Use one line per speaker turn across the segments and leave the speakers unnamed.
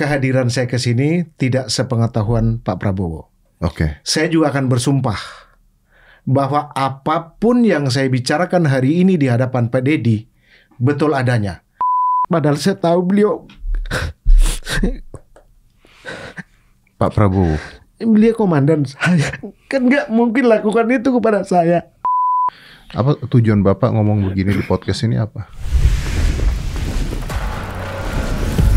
kehadiran saya ke sini tidak sepengetahuan Pak Prabowo. Oke. Okay. Saya juga akan bersumpah bahwa apapun yang saya bicarakan hari ini di hadapan Pak Dedi betul adanya. Padahal saya tahu beliau
Pak Prabowo.
Beliau komandan saya. Kan nggak mungkin lakukan itu kepada saya.
Apa tujuan Bapak ngomong begini di podcast ini apa?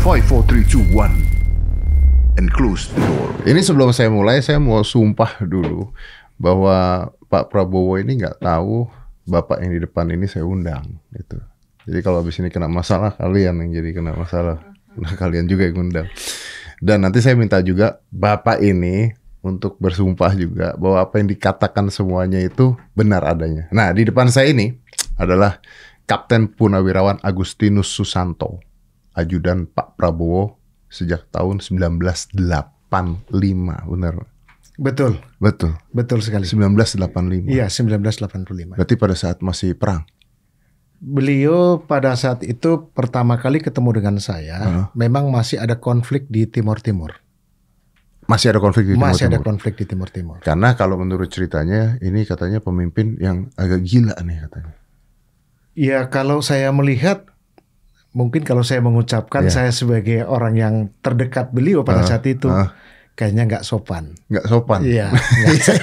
5, 4, 3, 2, 1 And close the door Ini sebelum saya mulai, saya mau sumpah dulu Bahwa Pak Prabowo ini nggak tahu Bapak yang di depan ini saya undang gitu. Jadi kalau habis ini kena masalah Kalian yang jadi kena masalah Nah kalian juga yang undang Dan nanti saya minta juga Bapak ini untuk bersumpah juga bahwa apa yang dikatakan semuanya itu benar adanya. Nah, di depan saya ini adalah Kapten Punawirawan Agustinus Susanto ajudan Pak Prabowo sejak tahun 1985, benar. Betul. Betul. Betul sekali. 1985. Iya, 1985. Berarti pada saat masih perang.
Beliau pada saat itu pertama kali ketemu dengan saya, uh -huh. memang masih ada konflik
di Timur Timur. Masih ada konflik di Timur Timur. Masih ada
konflik di Timur Timur.
Karena kalau menurut ceritanya ini katanya pemimpin yang agak gila nih katanya.
Ya kalau saya melihat mungkin kalau saya mengucapkan yeah. saya sebagai orang yang terdekat beliau pada uh, saat itu uh. kayaknya nggak sopan.
Nggak sopan. Iya.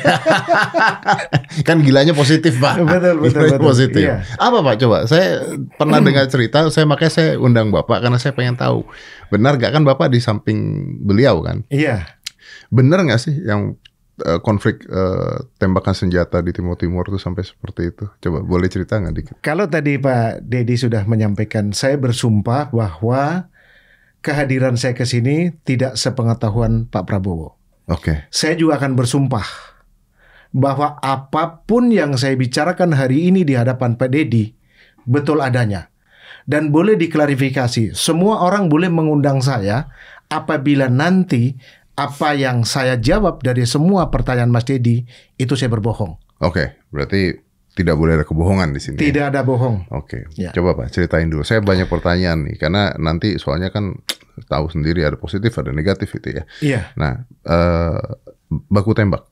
kan gilanya positif pak. Betul betul, betul. positif. Iya. Apa pak coba? Saya pernah dengar cerita. Saya makanya saya undang bapak karena saya pengen tahu benar nggak kan bapak di samping beliau kan? Iya. Benar nggak sih yang Eh, konflik uh, tembakan senjata di Timur Timur itu sampai seperti itu. Coba boleh cerita nggak dikit?
Kalau tadi Pak Dedi sudah menyampaikan, saya bersumpah bahwa kehadiran saya ke sini tidak sepengetahuan Pak Prabowo. Oke. Okay. Saya juga akan bersumpah bahwa apapun yang saya bicarakan hari ini di hadapan Pak Dedi betul adanya. Dan boleh diklarifikasi, semua orang boleh mengundang saya apabila nanti apa yang saya jawab dari semua pertanyaan Mas Dedi itu saya berbohong.
Oke, okay, berarti tidak boleh ada kebohongan di sini. Ya? Tidak ada bohong. Oke, okay. ya. coba pak ceritain dulu. Saya banyak pertanyaan nih karena nanti soalnya kan tahu sendiri ada positif ada negatif itu ya. Iya. Nah, eh, baku tembak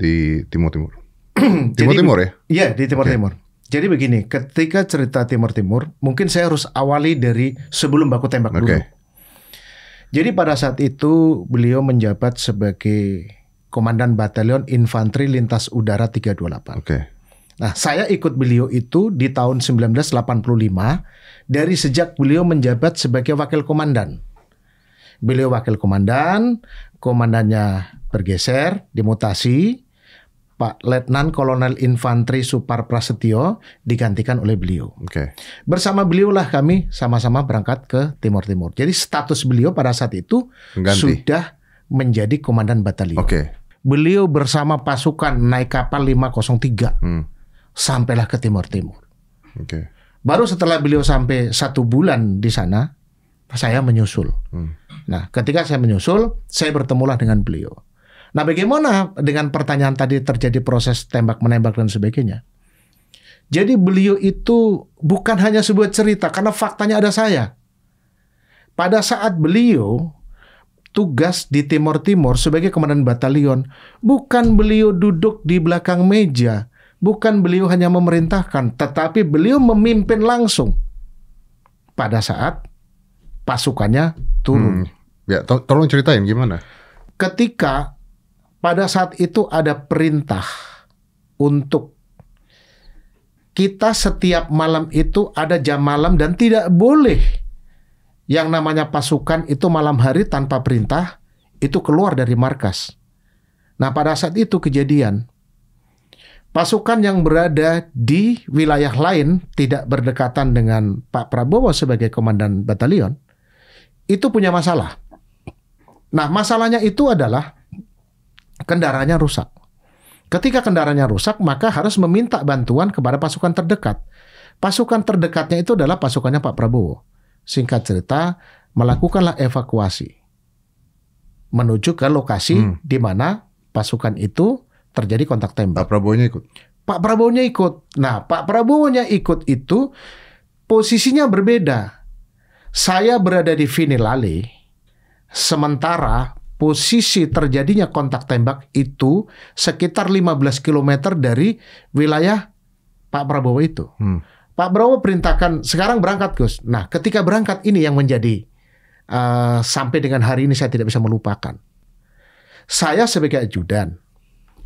di Timur Timur. Timur Timur ya?
Iya di Timur Timur. Okay. Jadi begini, ketika cerita Timur Timur, mungkin saya harus awali dari sebelum baku tembak okay. dulu. Jadi pada saat itu beliau menjabat sebagai Komandan Batalion Infanteri Lintas Udara 328. Oke. Okay. Nah, saya ikut beliau itu di tahun 1985 dari sejak beliau menjabat sebagai wakil komandan. Beliau wakil komandan, komandannya bergeser, dimutasi, Pak Letnan Kolonel Infanteri Supar Prasetyo digantikan oleh beliau. Okay. Bersama beliaulah kami sama-sama berangkat ke Timur Timur. Jadi status beliau pada saat itu Ganti. sudah menjadi komandan batalion. Okay. Beliau bersama pasukan naik kapal 503 hmm. sampailah ke Timur Timur. Okay. Baru setelah beliau sampai satu bulan di sana, saya menyusul. Hmm. Nah, ketika saya menyusul, saya bertemulah dengan beliau Nah, bagaimana dengan pertanyaan tadi terjadi proses tembak menembak dan sebagainya? Jadi beliau itu bukan hanya sebuah cerita karena faktanya ada saya. Pada saat beliau tugas di Timor Timur sebagai komandan batalion, bukan beliau duduk di belakang meja, bukan beliau hanya memerintahkan, tetapi beliau memimpin langsung pada saat pasukannya
turun. Hmm. Ya,
to tolong ceritain gimana. Ketika pada saat itu ada perintah untuk kita setiap malam itu ada jam malam dan tidak boleh yang namanya pasukan itu malam hari tanpa perintah itu keluar dari markas. Nah, pada saat itu kejadian pasukan yang berada di wilayah lain tidak berdekatan dengan Pak Prabowo sebagai komandan batalion itu punya masalah. Nah, masalahnya itu adalah kendaraannya rusak. Ketika kendaraannya rusak, maka harus meminta bantuan kepada pasukan terdekat. Pasukan terdekatnya itu adalah pasukannya Pak Prabowo. Singkat cerita, melakukanlah evakuasi menuju ke lokasi hmm. di mana pasukan itu terjadi kontak tembak. Pak Prabowo-nya ikut. Pak Prabowo-nya ikut. Nah, Pak Prabowo-nya ikut itu posisinya berbeda. Saya berada di Vinilale, sementara posisi terjadinya kontak tembak itu sekitar 15 km dari wilayah Pak Prabowo itu. Hmm. Pak Prabowo perintahkan sekarang berangkat Gus. Nah, ketika berangkat ini yang menjadi uh, sampai dengan hari ini saya tidak bisa melupakan. Saya sebagai ajudan,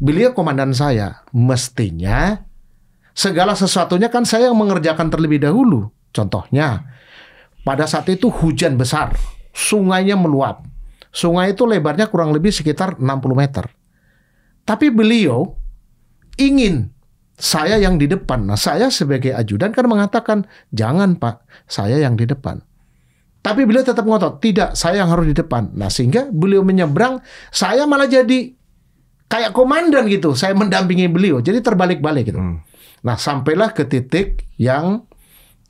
beliau komandan saya, mestinya segala sesuatunya kan saya yang mengerjakan terlebih dahulu. Contohnya, pada saat itu hujan besar, sungainya meluap Sungai itu lebarnya kurang lebih sekitar 60 meter. Tapi beliau ingin saya yang di depan. Nah, saya sebagai ajudan kan mengatakan, "Jangan, Pak. Saya yang di depan." Tapi beliau tetap ngotot, "Tidak, saya yang harus di depan." Nah, sehingga beliau menyeberang, saya malah jadi kayak komandan gitu. Saya mendampingi beliau. Jadi terbalik-balik gitu. Hmm. Nah, sampailah ke titik yang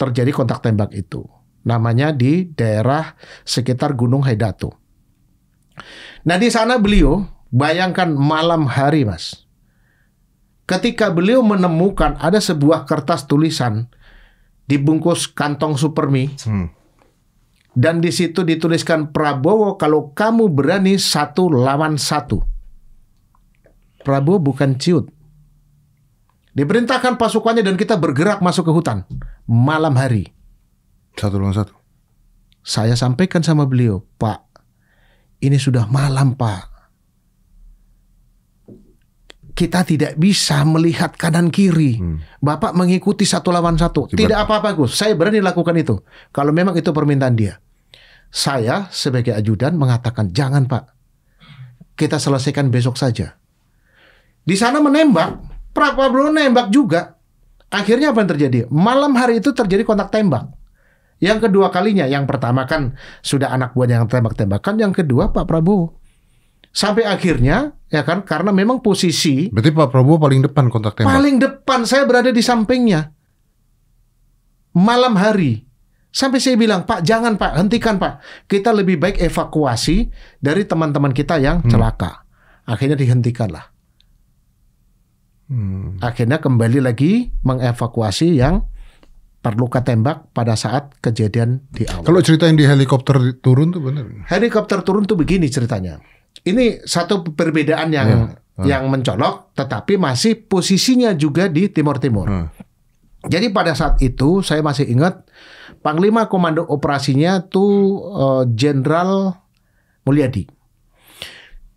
terjadi kontak tembak itu. Namanya di daerah sekitar Gunung Haidatu. Nah di sana beliau bayangkan malam hari mas. Ketika beliau menemukan ada sebuah kertas tulisan dibungkus kantong supermi hmm. dan di situ dituliskan Prabowo kalau kamu berani satu lawan satu. Prabowo bukan ciut. Diperintahkan pasukannya dan kita bergerak masuk ke hutan malam hari. Satu lawan satu. Saya sampaikan sama beliau, Pak ini sudah malam, Pak. Kita tidak bisa melihat kanan kiri. Hmm. Bapak mengikuti satu lawan satu. Tidak apa-apa, Gus. Saya berani lakukan itu. Kalau memang itu permintaan dia. Saya sebagai ajudan mengatakan, "Jangan, Pak. Kita selesaikan besok saja." Di sana menembak, Prabowo nembak juga. Akhirnya apa yang terjadi? Malam hari itu terjadi kontak tembak. Yang kedua kalinya, yang pertama kan sudah anak buahnya yang tembak-tembakan, yang kedua Pak Prabowo. Sampai akhirnya, ya kan, karena memang posisi. Berarti Pak Prabowo
paling depan kontak tembak.
Paling depan, saya berada di sampingnya. Malam hari, Sampai saya bilang, Pak, jangan Pak, hentikan Pak. Kita lebih baik evakuasi dari teman-teman kita yang hmm. celaka. Akhirnya dihentikanlah. Hmm. Akhirnya kembali lagi mengevakuasi yang terluka tembak pada saat kejadian di awal. Kalau cerita yang di helikopter turun tuh benar. Helikopter turun tuh begini ceritanya. Ini satu perbedaan yang hmm. Hmm. yang mencolok, tetapi masih posisinya juga di Timur Timur. Hmm. Jadi pada saat itu saya masih ingat Panglima Komando Operasinya tuh eh, Jenderal uh, Mulyadi.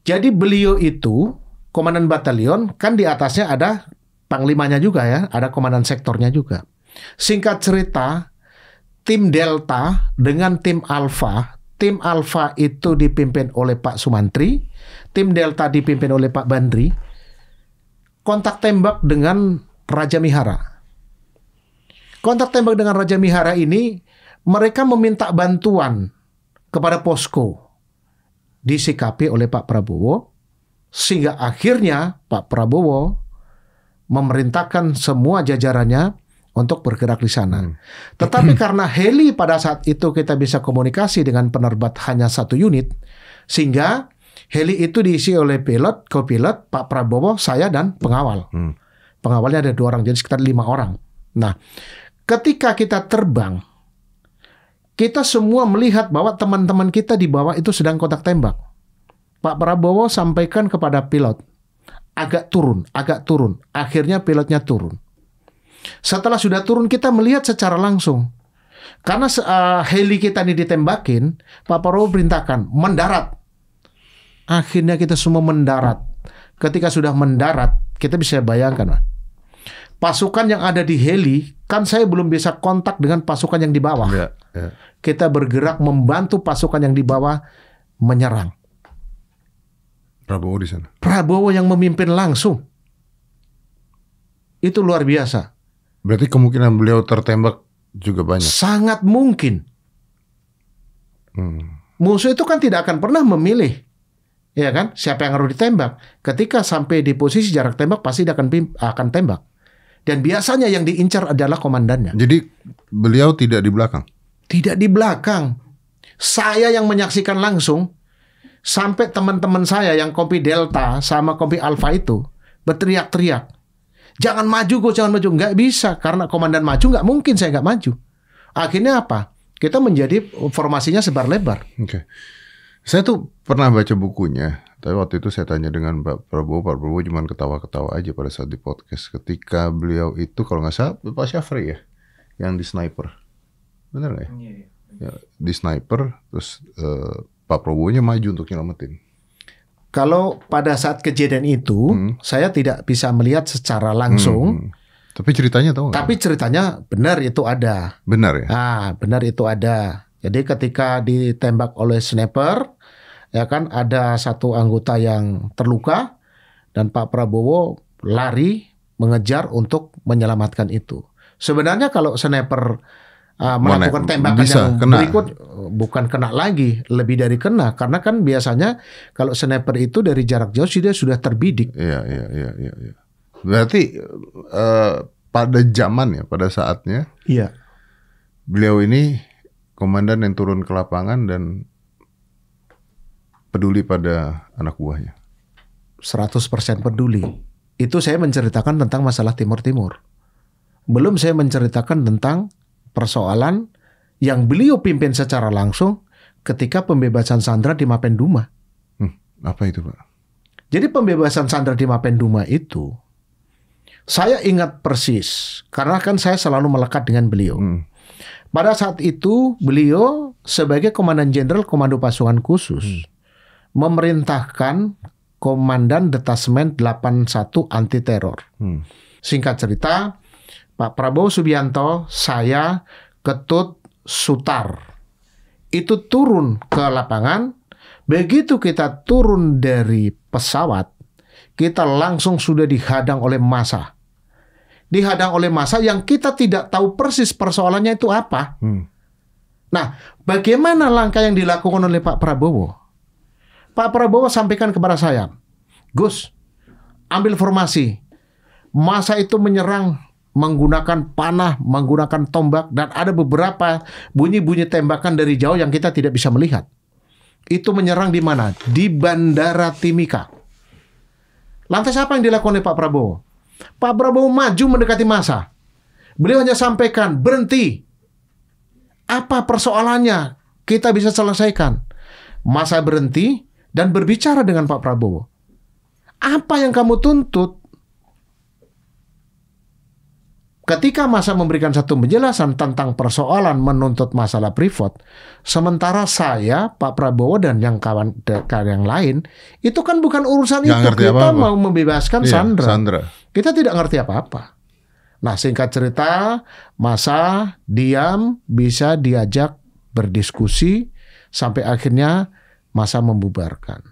Jadi beliau itu Komandan Batalion kan di atasnya ada Panglimanya juga ya, ada Komandan Sektornya juga. Singkat cerita, tim Delta dengan tim Alpha, tim Alpha itu dipimpin oleh Pak Sumantri, tim Delta dipimpin oleh Pak Bandri, kontak tembak dengan Raja Mihara. Kontak tembak dengan Raja Mihara ini, mereka meminta bantuan kepada posko. Disikapi oleh Pak Prabowo, sehingga akhirnya Pak Prabowo memerintahkan semua jajarannya untuk bergerak di sana. Hmm. Tetapi karena heli pada saat itu kita bisa komunikasi dengan penerbat hanya satu unit, sehingga heli itu diisi oleh pilot, co-pilot, Pak Prabowo, saya dan pengawal. Hmm. Pengawalnya ada dua orang, jadi sekitar lima orang. Nah, ketika kita terbang, kita semua melihat bahwa teman-teman kita di bawah itu sedang kotak tembak. Pak Prabowo sampaikan kepada pilot, agak turun, agak turun. Akhirnya pilotnya turun setelah sudah turun kita melihat secara langsung. Karena uh, heli kita ini ditembakin, Pak Prabowo perintahkan mendarat. Akhirnya kita semua mendarat. Ketika sudah mendarat, kita bisa bayangkan, Pak. Pasukan yang ada di heli, kan saya belum bisa kontak dengan pasukan yang di bawah. Ya, ya. Kita bergerak membantu pasukan yang di bawah menyerang. Prabowo di sana. Prabowo yang memimpin langsung. Itu luar biasa.
Berarti kemungkinan beliau tertembak juga banyak.
Sangat mungkin. Hmm. Musuh itu kan tidak akan pernah memilih, ya kan? Siapa yang harus ditembak? Ketika sampai di posisi jarak tembak pasti dia akan akan tembak. Dan biasanya yang diincar adalah komandannya. Jadi beliau tidak di belakang. Tidak di belakang. Saya yang menyaksikan langsung sampai teman-teman saya yang kompi Delta sama kompi Alpha itu berteriak-teriak Jangan maju gue jangan maju. Nggak bisa. Karena komandan maju, nggak mungkin saya nggak maju.
Akhirnya apa? Kita menjadi formasinya sebar lebar. Okay. Saya tuh pernah baca bukunya. Tapi waktu itu saya tanya dengan Pak Prabowo, Pak Prabowo cuma ketawa-ketawa aja pada saat di podcast. Ketika beliau itu, kalau nggak salah, Pak Syafri ya? Yang di sniper. Bener nggak ya? Iya, iya. ya? Di sniper, terus uh, Pak Prabowo-nya maju untuk nyelamatin. Kalau pada saat kejadian itu, hmm. saya tidak bisa
melihat secara langsung.
Hmm. hmm. Tapi ceritanya tahu.
Tapi gak? ceritanya benar itu ada. Benar ya. Ah, benar itu ada. Jadi ketika ditembak oleh sniper, ya kan ada satu anggota yang terluka dan Pak Prabowo lari mengejar untuk menyelamatkan itu. Sebenarnya kalau sniper Ah, melakukan tembakan bisa, yang kena. berikut bukan kena lagi lebih dari kena karena kan biasanya kalau sniper itu dari jarak jauh sudah sudah terbidik. Iya iya iya iya. Ya.
Berarti uh, pada zaman ya pada saatnya. Iya. Beliau ini komandan yang turun ke lapangan dan peduli pada anak buahnya. 100% peduli. Itu saya
menceritakan tentang masalah Timur Timur. Belum saya menceritakan tentang persoalan yang beliau pimpin secara langsung ketika pembebasan Sandra di Mapenduma. Hmm, apa itu, Pak? Jadi pembebasan Sandra di Mapenduma itu saya ingat persis karena kan saya selalu melekat dengan beliau. Hmm. Pada saat itu beliau sebagai komandan jenderal komando pasukan khusus hmm. memerintahkan komandan detasemen 81 anti teror. Hmm. Singkat cerita, Pak Prabowo Subianto, saya, Ketut Sutar. Itu turun ke lapangan. Begitu kita turun dari pesawat, kita langsung sudah dihadang oleh massa. Dihadang oleh massa yang kita tidak tahu persis persoalannya itu apa. Hmm. Nah, bagaimana langkah yang dilakukan oleh Pak Prabowo? Pak Prabowo sampaikan kepada saya, Gus, ambil formasi. Masa itu menyerang menggunakan panah, menggunakan tombak, dan ada beberapa bunyi-bunyi tembakan dari jauh yang kita tidak bisa melihat. Itu menyerang di mana? Di Bandara Timika. Lantas apa yang dilakukan oleh Pak Prabowo? Pak Prabowo maju mendekati masa. Beliau hanya sampaikan, berhenti. Apa persoalannya? Kita bisa selesaikan. Masa berhenti dan berbicara dengan Pak Prabowo. Apa yang kamu tuntut? Ketika masa memberikan satu penjelasan tentang persoalan menuntut masalah privat, sementara saya, Pak Prabowo dan yang kawan dekat yang lain, itu kan bukan urusan Nggak itu. Kita apa -apa. mau membebaskan iya, Sandra. Sandra. Kita tidak ngerti apa-apa. Nah, singkat cerita, masa diam bisa diajak berdiskusi sampai akhirnya masa membubarkan.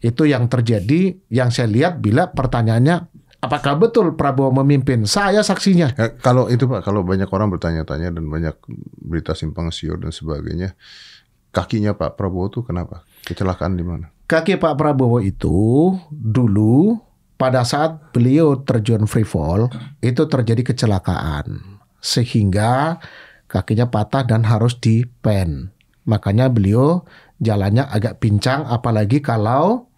Itu yang terjadi yang saya lihat
bila pertanyaannya Apakah betul Prabowo memimpin? Saya saksinya. Ya, kalau itu Pak, kalau banyak orang bertanya-tanya dan banyak berita simpang siur dan sebagainya, kakinya Pak Prabowo itu kenapa? Kecelakaan di mana?
Kaki Pak Prabowo itu dulu pada saat beliau terjun free fall itu terjadi kecelakaan sehingga kakinya patah dan harus dipen. Makanya beliau jalannya agak pincang apalagi kalau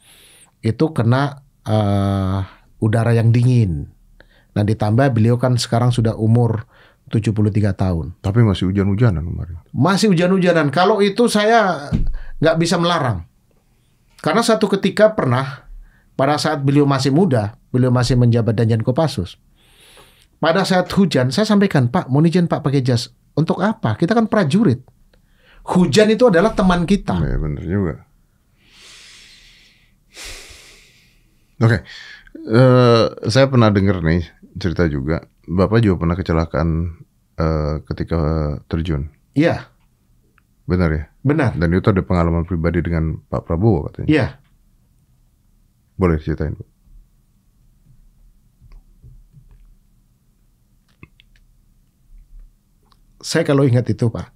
itu kena uh, udara yang dingin. Nah ditambah beliau kan sekarang sudah umur 73 tahun. Tapi masih hujan-hujanan kemarin. Masih hujan-hujanan. Kalau itu saya nggak bisa melarang. Karena satu ketika pernah pada saat beliau masih muda, beliau masih menjabat Danjen Kopassus. Pada saat hujan, saya sampaikan, Pak, mau izin Pak pakai jas. Untuk apa? Kita kan prajurit. Hujan itu adalah teman kita.
Ya, bener juga. Oke. Okay. Eh, saya pernah dengar nih cerita juga. Bapak juga pernah kecelakaan uh, ketika terjun. Iya. Benar ya? Benar. Dan itu ada pengalaman pribadi dengan Pak Prabowo katanya. Iya. Boleh ceritain,
Saya kalau ingat itu, Pak.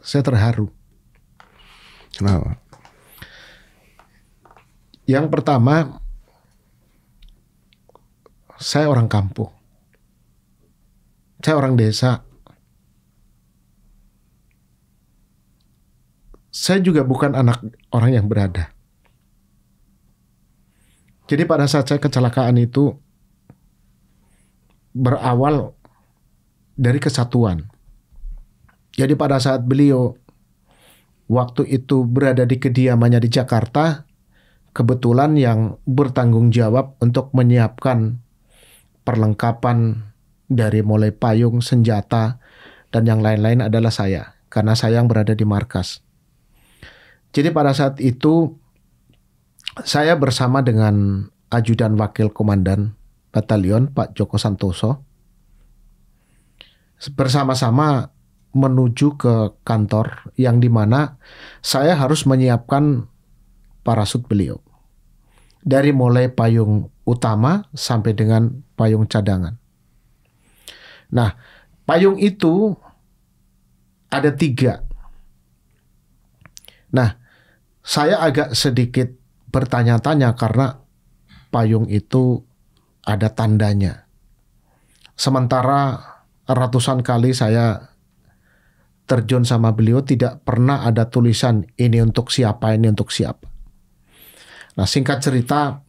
Saya terharu. Kenapa? Yang pertama, saya orang kampung. Saya orang desa. Saya juga bukan anak orang yang berada. Jadi pada saat saya kecelakaan itu berawal dari kesatuan. Jadi pada saat beliau waktu itu berada di kediamannya di Jakarta, kebetulan yang bertanggung jawab untuk menyiapkan perlengkapan dari mulai payung, senjata, dan yang lain-lain adalah saya. Karena saya yang berada di markas. Jadi pada saat itu saya bersama dengan ajudan wakil komandan batalion Pak Joko Santoso bersama-sama menuju ke kantor yang dimana saya harus menyiapkan parasut beliau dari mulai payung utama sampai dengan payung cadangan. Nah, payung itu ada tiga. Nah, saya agak sedikit bertanya-tanya karena payung itu ada tandanya. Sementara ratusan kali saya terjun sama beliau tidak pernah ada tulisan ini untuk siapa, ini untuk siapa. Nah, singkat cerita,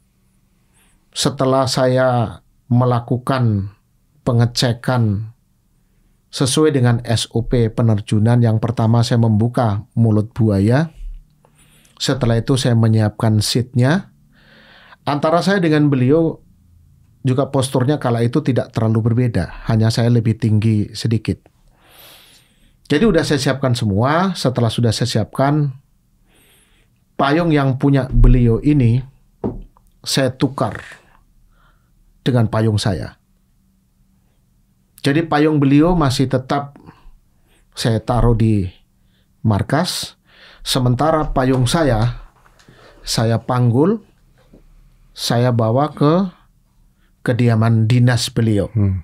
setelah saya melakukan pengecekan sesuai dengan SOP penerjunan yang pertama saya membuka mulut buaya. Setelah itu saya menyiapkan seatnya. Antara saya dengan beliau juga posturnya kala itu tidak terlalu berbeda. Hanya saya lebih tinggi sedikit. Jadi sudah saya siapkan semua. Setelah sudah saya siapkan, payung yang punya beliau ini saya tukar dengan payung saya. Jadi payung beliau masih tetap saya taruh di markas, sementara payung saya saya panggul, saya bawa ke kediaman dinas beliau.
Hmm.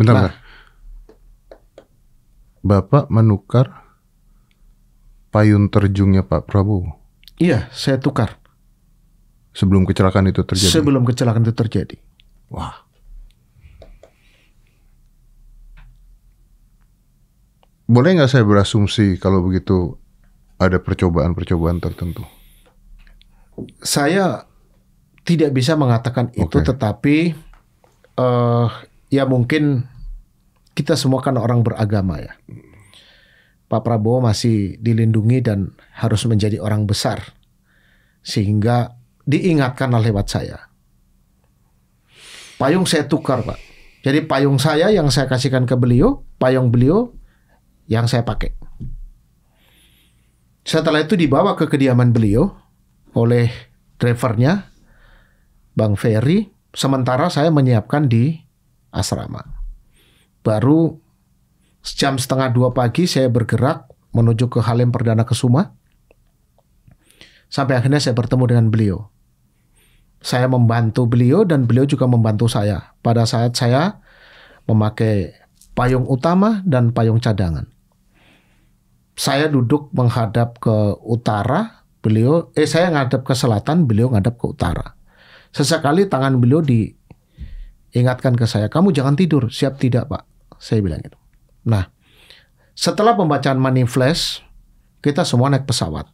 Benar. nah, Bapak menukar payung terjungnya Pak Prabowo? Iya, saya tukar. Sebelum kecelakaan itu terjadi. Sebelum
kecelakaan itu terjadi.
Wah. Boleh nggak saya berasumsi kalau begitu ada percobaan-percobaan tertentu?
Saya tidak bisa mengatakan okay. itu, tetapi uh, ya mungkin kita semua kan orang beragama ya. Pak Prabowo masih dilindungi dan harus menjadi orang besar. Sehingga diingatkan lewat saya. Payung saya tukar, Pak. Jadi payung saya yang saya kasihkan ke beliau, payung beliau yang saya pakai. Setelah itu dibawa ke kediaman beliau oleh drivernya, Bang Ferry. Sementara saya menyiapkan di asrama. Baru jam setengah dua pagi saya bergerak menuju ke Halim Perdana Kesuma. Sampai akhirnya saya bertemu dengan beliau. Saya membantu beliau dan beliau juga membantu saya. Pada saat saya memakai payung utama dan payung cadangan. Saya duduk menghadap ke utara, beliau eh saya ngadap ke selatan, beliau ngadap ke utara. Sesekali tangan beliau diingatkan ke saya, "Kamu jangan tidur." "Siap tidak, Pak?" Saya bilang itu. Nah, setelah pembacaan Money Flash, kita semua naik pesawat.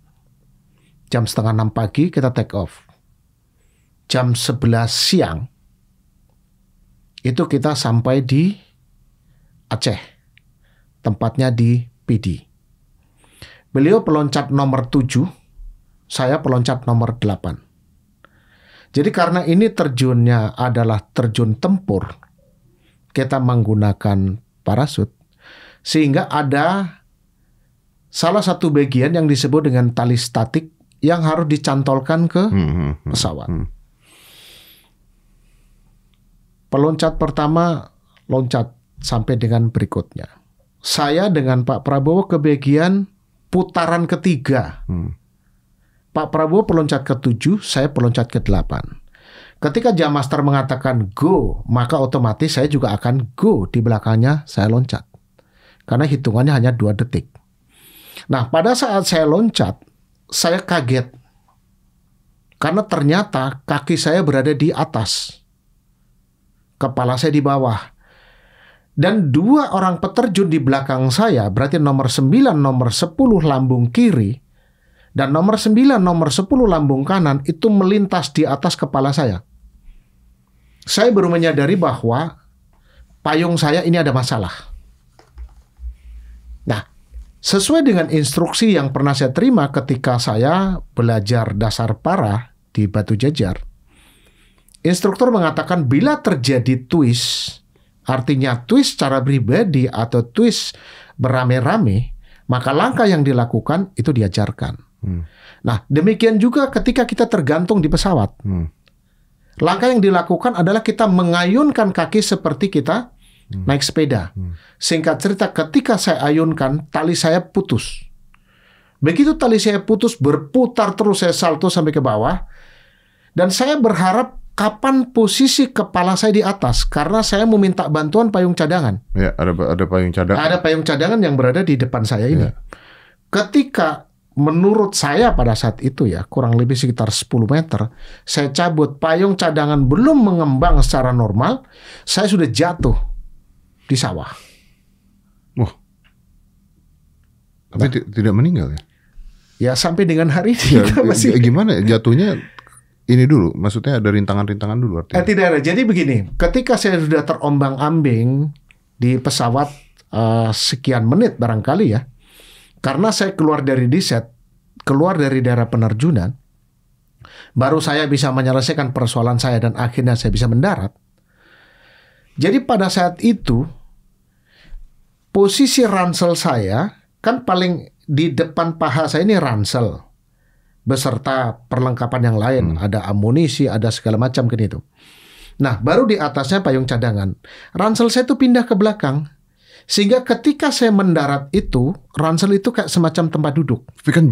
Jam setengah enam pagi kita take off. Jam 11 siang itu kita sampai di Aceh. Tempatnya di PD. Beliau peloncat nomor 7, saya peloncat nomor 8. Jadi karena ini terjunnya adalah terjun tempur, kita menggunakan parasut sehingga ada salah satu bagian yang disebut dengan tali statik yang harus dicantolkan ke hmm, hmm, hmm. pesawat. Peloncat pertama loncat sampai dengan berikutnya. Saya dengan Pak Prabowo ke bagian putaran ketiga. Pak Prabowo peloncat ke tujuh, saya peloncat ke delapan. Ketika jam master mengatakan go, maka otomatis saya juga akan go di belakangnya saya loncat. Karena hitungannya hanya dua detik. Nah, pada saat saya loncat, saya kaget. Karena ternyata kaki saya berada di atas. Kepala saya di bawah. Dan dua orang peterjun di belakang saya, berarti nomor 9, nomor 10 lambung kiri, dan nomor 9, nomor 10 lambung kanan itu melintas di atas kepala saya. Saya baru menyadari bahwa payung saya ini ada masalah Nah, sesuai dengan instruksi yang pernah saya terima ketika saya belajar dasar para di Batu Jajar, instruktur mengatakan bila terjadi twist, artinya twist secara pribadi atau twist berame-rame, maka langkah yang dilakukan itu diajarkan. Hmm. Nah, demikian juga ketika kita tergantung di pesawat. Hmm. Langkah yang dilakukan adalah kita mengayunkan kaki seperti kita hmm. naik sepeda. Hmm. Singkat cerita, ketika saya ayunkan, tali saya putus. Begitu tali saya putus, berputar terus saya salto sampai ke bawah. Dan saya berharap kapan posisi kepala saya di atas karena saya meminta bantuan payung cadangan.
Ya, ada ada payung cadangan. Ada
payung cadangan yang berada di depan saya ini. Ya. Ketika menurut saya pada saat itu ya kurang lebih sekitar 10 meter, saya cabut payung cadangan belum mengembang secara normal, saya sudah jatuh di sawah.
Wah. Oh. Tapi nah. tidak meninggal ya?
Ya sampai dengan hari ini ya, ya masih ya,
gimana jatuhnya ini dulu maksudnya ada rintangan-rintangan dulu artinya.
Eh, tidak ada. Jadi begini, ketika saya sudah terombang-ambing di pesawat uh, sekian menit barangkali ya. Karena saya keluar dari diset, keluar dari daerah penerjunan, baru saya bisa menyelesaikan persoalan saya dan akhirnya saya bisa mendarat. Jadi pada saat itu posisi ransel saya kan paling di depan paha saya ini ransel beserta perlengkapan yang lain, hmm. ada amunisi, ada segala macam kan itu. Nah, baru di atasnya payung cadangan. Ransel saya itu pindah ke belakang. Sehingga ketika saya mendarat itu, ransel itu kayak semacam tempat duduk. Tapi kan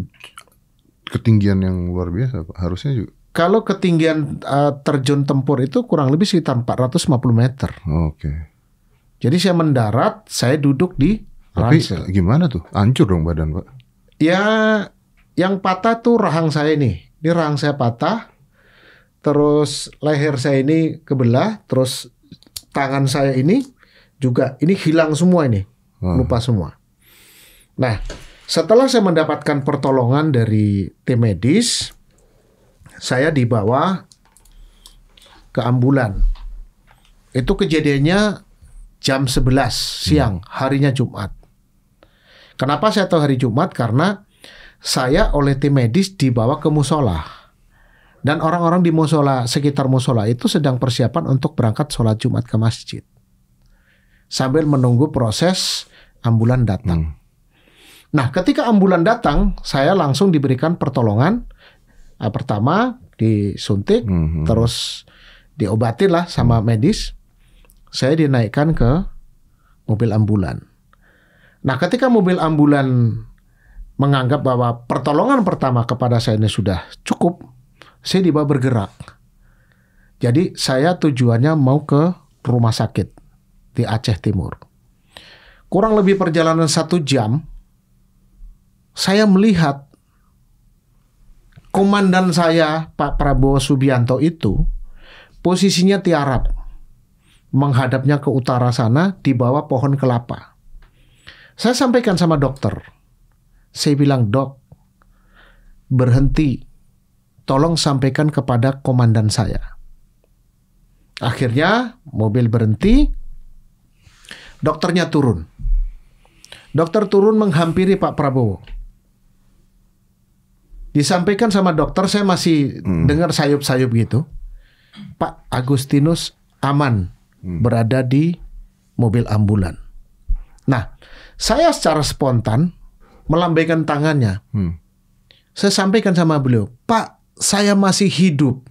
ketinggian yang luar biasa,
Pak. Harusnya juga. Kalau ketinggian uh, terjun tempur itu kurang lebih sekitar 450 meter. Oke. Okay. Jadi saya mendarat, saya duduk di Tapi ransel. gimana
tuh? Hancur dong badan, Pak.
Ya, yang patah tuh rahang saya ini. Ini rahang saya patah. Terus leher saya ini kebelah, terus tangan saya ini juga ini hilang semua ini. Hmm. Lupa semua. Nah, setelah saya mendapatkan pertolongan dari tim medis, saya dibawa ke ambulan. Itu kejadiannya jam 11 siang, hmm. harinya Jumat. Kenapa saya tahu hari Jumat? Karena saya oleh tim medis dibawa ke musola. Dan orang-orang di musola, sekitar musola itu sedang persiapan untuk berangkat sholat Jumat ke masjid. Sambil menunggu proses ambulan datang. Hmm. Nah, ketika ambulan datang, saya langsung diberikan pertolongan. Nah, pertama disuntik, hmm. terus diobatin lah sama medis saya dinaikkan ke mobil ambulan. Nah, ketika mobil ambulan menganggap bahwa pertolongan pertama kepada saya ini sudah cukup, saya tiba bergerak. Jadi saya tujuannya mau ke rumah sakit di Aceh Timur. Kurang lebih perjalanan satu jam, saya melihat komandan saya Pak Prabowo Subianto itu posisinya tiarap menghadapnya ke utara sana di bawah pohon kelapa. Saya sampaikan sama dokter. Saya bilang, "Dok, berhenti. Tolong sampaikan kepada komandan saya." Akhirnya mobil berhenti. Dokternya turun. Dokter turun menghampiri Pak Prabowo. Disampaikan sama dokter, saya masih hmm. dengar sayup-sayup gitu. Pak Agustinus aman hmm. berada di mobil ambulan. Nah, saya secara spontan melambaikan tangannya. Hmm. Saya sampaikan sama beliau, Pak, saya masih hidup.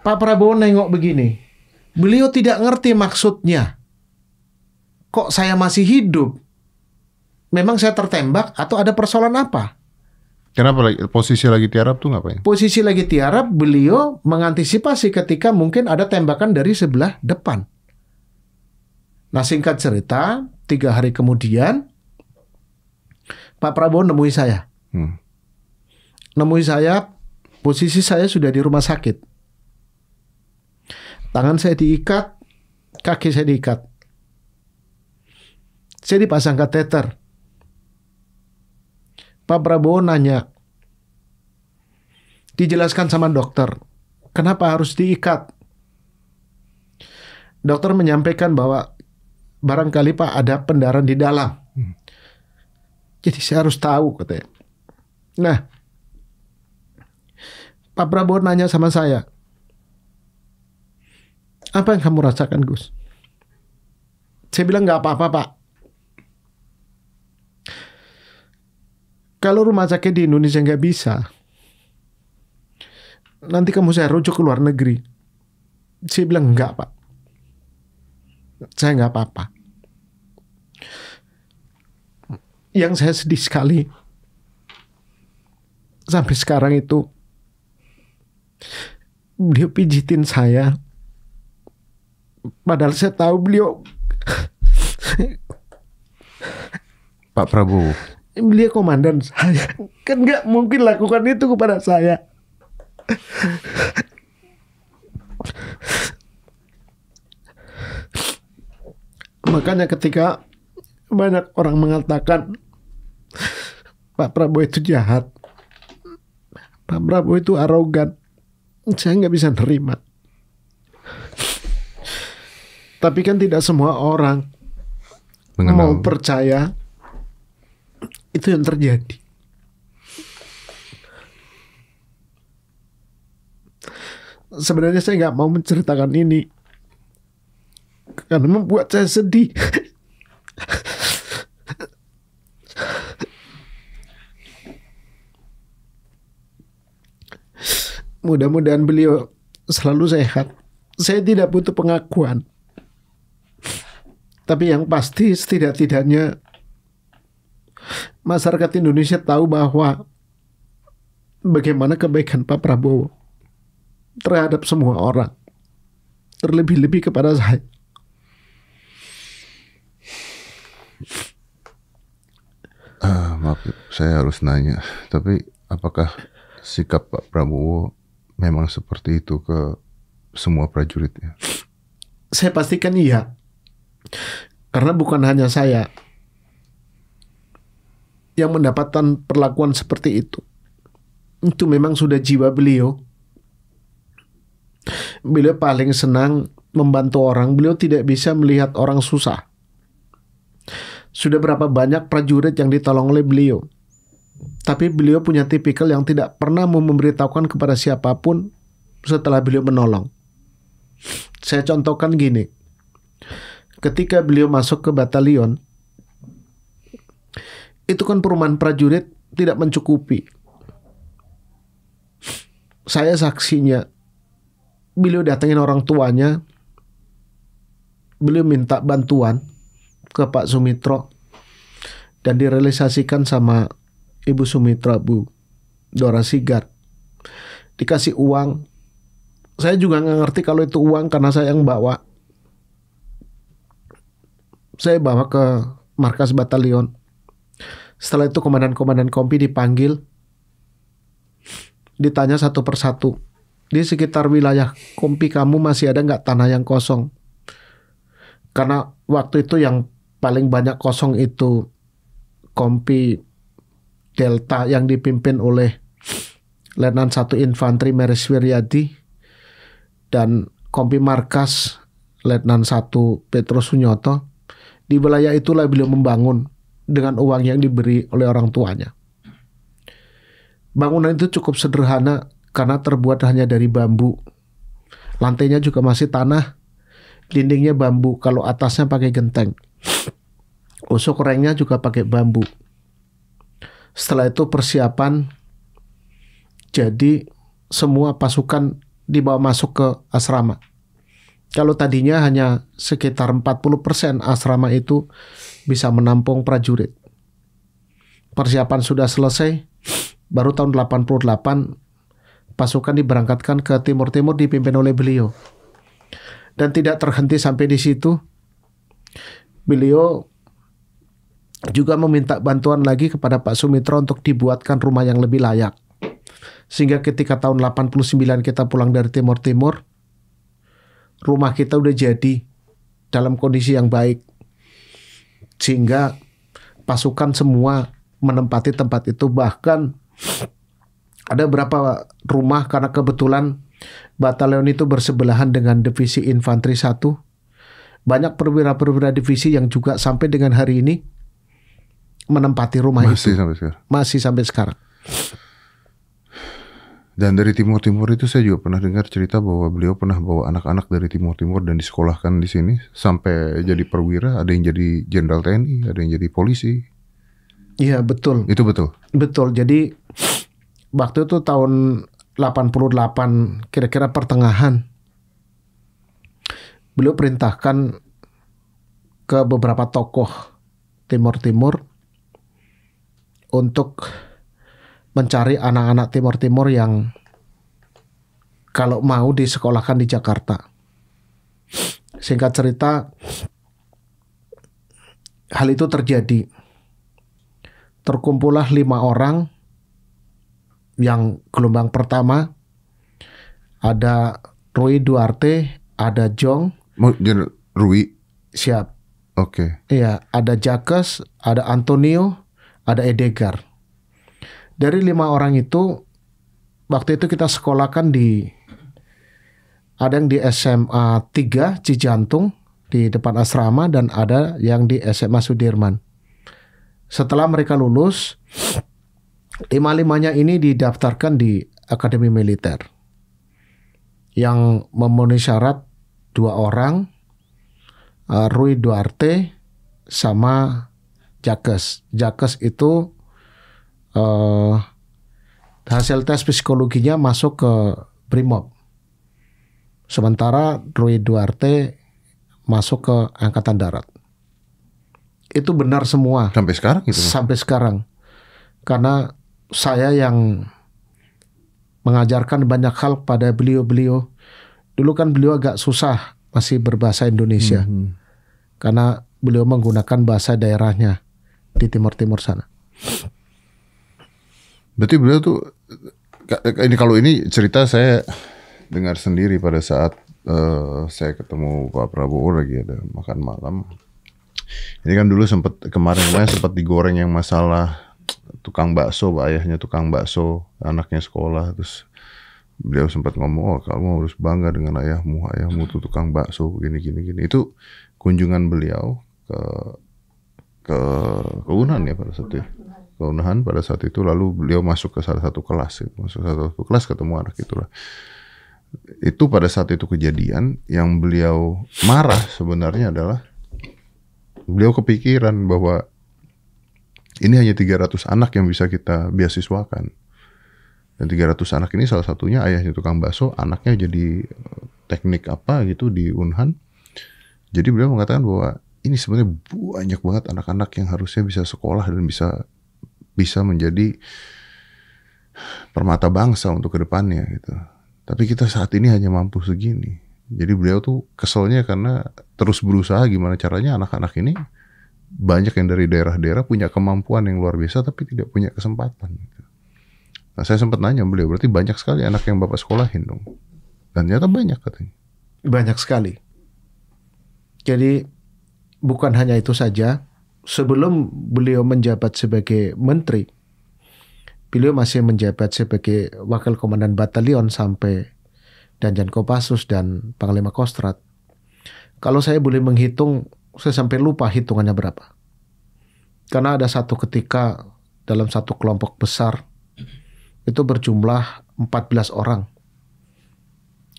Pak Prabowo nengok begini. Beliau tidak ngerti maksudnya. Kok saya masih hidup? Memang saya tertembak atau ada persoalan apa?
Kenapa lagi, posisi lagi tiarap tuh ngapain?
Posisi lagi tiarap beliau mengantisipasi ketika mungkin ada tembakan dari sebelah depan. Nah singkat cerita, tiga hari kemudian Pak Prabowo nemui saya. Hmm. Nemui saya, posisi saya sudah di rumah sakit. Tangan saya diikat, kaki saya diikat. Saya dipasang kateter. Pak Prabowo nanya, dijelaskan sama dokter, kenapa harus diikat? Dokter menyampaikan bahwa barangkali Pak ada pendaran di dalam. Hmm. Jadi saya harus tahu katanya. Nah, Pak Prabowo nanya sama saya, apa yang kamu rasakan Gus? Saya bilang nggak apa-apa Pak. Kalau rumah sakit di Indonesia nggak bisa, nanti kamu saya rujuk ke luar negeri. Saya bilang nggak pak, saya nggak apa-apa. Yang saya sedih sekali sampai sekarang itu beliau pijitin saya padahal saya tahu beliau
Pak Prabowo
dia komandan saya kan nggak mungkin lakukan itu kepada saya makanya ketika banyak orang mengatakan Pak Prabowo itu jahat Pak Prabowo itu arogan saya nggak bisa nerima tapi kan tidak semua orang Mengenal. mau percaya itu yang terjadi. Sebenarnya saya nggak mau menceritakan ini karena membuat saya sedih. Mudah-mudahan beliau selalu sehat. Saya tidak butuh pengakuan. Tapi yang pasti setidak-tidaknya masyarakat Indonesia tahu bahwa bagaimana kebaikan Pak Prabowo terhadap semua orang, terlebih-lebih kepada saya.
Ah, maaf, saya harus nanya. Tapi apakah sikap Pak Prabowo memang seperti itu ke semua prajuritnya?
Saya pastikan iya. Karena bukan hanya saya, yang mendapatkan perlakuan seperti itu. Itu memang sudah jiwa beliau. Beliau paling senang membantu orang. Beliau tidak bisa melihat orang susah. Sudah berapa banyak prajurit yang ditolong oleh beliau. Tapi beliau punya tipikal yang tidak pernah mau memberitahukan kepada siapapun setelah beliau menolong. Saya contohkan gini. Ketika beliau masuk ke batalion, itu kan perumahan prajurit tidak mencukupi. Saya saksinya, beliau datengin orang tuanya, beliau minta bantuan ke Pak Sumitro dan direalisasikan sama Ibu Sumitra Bu Dora Sigar. Dikasih uang. Saya juga nggak ngerti kalau itu uang karena saya yang bawa. Saya bawa ke markas batalion setelah itu komandan-komandan kompi dipanggil, ditanya satu persatu, di sekitar wilayah kompi kamu masih ada nggak tanah yang kosong? Karena waktu itu yang paling banyak kosong itu kompi Delta yang dipimpin oleh Letnan Satu Infanteri Meris Wiryadi dan kompi markas Letnan 1 Petrus Sunyoto. Di wilayah itulah beliau membangun dengan uang yang diberi oleh orang tuanya. Bangunan itu cukup sederhana karena terbuat hanya dari bambu. Lantainya juga masih tanah, dindingnya bambu, kalau atasnya pakai genteng. Usuk rengnya juga pakai bambu. Setelah itu persiapan jadi semua pasukan dibawa masuk ke asrama. Kalau tadinya hanya sekitar 40% asrama itu bisa menampung prajurit. Persiapan sudah selesai, baru tahun 88 pasukan diberangkatkan ke Timur Timur dipimpin oleh beliau. Dan tidak terhenti sampai di situ. Beliau juga meminta bantuan lagi kepada Pak Sumitro untuk dibuatkan rumah yang lebih layak. Sehingga ketika tahun 89 kita pulang dari Timur Timur, rumah kita udah jadi dalam kondisi yang baik sehingga pasukan semua menempati tempat itu bahkan ada berapa rumah karena kebetulan batalion itu bersebelahan dengan divisi infanteri 1 banyak perwira-perwira divisi yang juga sampai dengan hari ini menempati rumah masih itu sampai masih sampai sekarang
dan dari Timur Timur itu saya juga pernah dengar cerita bahwa beliau pernah bawa anak-anak dari Timur Timur dan disekolahkan di sini sampai jadi perwira, ada yang jadi jenderal TNI, ada yang jadi polisi. Iya, betul. Itu betul.
Betul. Jadi waktu itu tahun 88 kira-kira pertengahan beliau perintahkan ke beberapa tokoh Timur Timur untuk mencari anak-anak Timur Timur yang kalau mau disekolahkan di Jakarta. Singkat cerita, hal itu terjadi. Terkumpullah lima orang yang gelombang pertama ada Rui Duarte, ada Jong.
Rui. Siap. Oke.
Okay. Iya, ada Jakes, ada Antonio, ada Edegar. Dari lima orang itu, waktu itu kita sekolahkan di ada yang di SMA 3 Cijantung di depan asrama dan ada yang di SMA Sudirman. Setelah mereka lulus, lima-limanya ini didaftarkan di Akademi Militer yang memenuhi syarat dua orang eh, Rui Duarte sama Jakes. Jakes itu uh, hasil tes psikologinya masuk ke Brimob. Sementara Rui Duarte masuk ke Angkatan Darat. Itu benar semua. Sampai sekarang gitu. Sampai sekarang. Karena saya yang mengajarkan banyak hal pada beliau-beliau. Dulu kan beliau agak susah masih berbahasa Indonesia. Mm -hmm. Karena beliau menggunakan bahasa daerahnya di timur-timur sana.
Berarti beliau tuh eh, ini kalau ini cerita saya dengar sendiri pada saat uh, saya ketemu Pak Prabowo lagi ada makan malam. Ini kan dulu sempat kemarin-kemarin sempat digoreng yang masalah tukang bakso, Pak ayahnya tukang bakso, anaknya sekolah terus beliau sempat ngomong, "Oh, kamu harus bangga dengan ayahmu, ayahmu tuh tukang bakso gini gini gini." Itu kunjungan beliau ke ke ke Unan ya pada saat itu keunahan pada saat itu lalu beliau masuk ke salah satu kelas gitu. masuk salah satu kelas ketemu anak itulah itu pada saat itu kejadian yang beliau marah sebenarnya adalah beliau kepikiran bahwa ini hanya 300 anak yang bisa kita beasiswakan. Dan 300 anak ini salah satunya ayahnya tukang bakso, anaknya jadi eh, teknik apa gitu di Unhan. Jadi beliau mengatakan bahwa ini sebenarnya banyak banget anak-anak yang harusnya bisa sekolah dan bisa bisa menjadi permata bangsa untuk kedepannya gitu. Tapi kita saat ini hanya mampu segini. Jadi beliau tuh keselnya karena terus berusaha gimana caranya anak-anak ini banyak yang dari daerah-daerah punya kemampuan yang luar biasa tapi tidak punya kesempatan. Gitu. Nah saya sempat nanya beliau berarti banyak sekali anak yang bapak sekolahin dong. Dan ternyata banyak katanya. Banyak sekali.
Jadi bukan hanya itu saja, sebelum beliau menjabat sebagai menteri, beliau masih menjabat sebagai wakil komandan batalion sampai Danjan Kopassus dan Panglima Kostrat. Kalau saya boleh menghitung, saya sampai lupa hitungannya berapa. Karena ada satu ketika dalam satu kelompok besar itu berjumlah 14 orang.